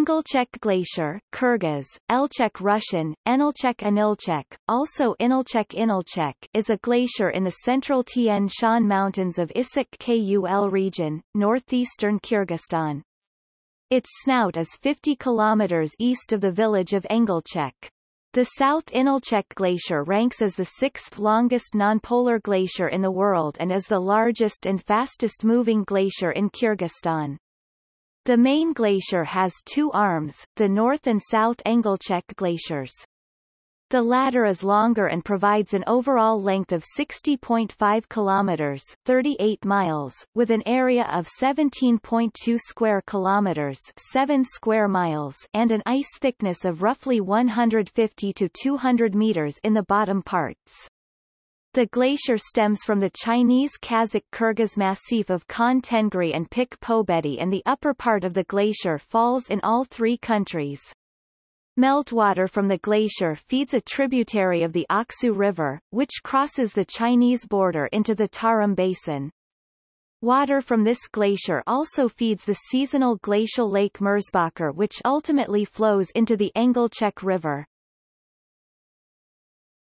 Engelchek Glacier Kyrgyz, Elchek Russian, Enelchek Anilchek, also Inelchek Inelchek, is a glacier in the central Tian Shan Mountains of Issyk Kul region, northeastern Kyrgyzstan. Its snout is 50 kilometers east of the village of Engelchek. The South Enelchek Glacier ranks as the sixth longest nonpolar glacier in the world and is the largest and fastest moving glacier in Kyrgyzstan. The main glacier has two arms, the North and South Engelcheck glaciers. The latter is longer and provides an overall length of 60.5 kilometers, 38 miles, with an area of 17.2 square kilometers, 7 square miles, and an ice thickness of roughly 150 to 200 meters in the bottom parts. The glacier stems from the Chinese Kazakh Kyrgyz massif of Khan Tengri and Pik Pobedi and the upper part of the glacier falls in all three countries. Meltwater from the glacier feeds a tributary of the Aksu River, which crosses the Chinese border into the Tarim Basin. Water from this glacier also feeds the seasonal glacial lake Merzbacher which ultimately flows into the Engelchek River.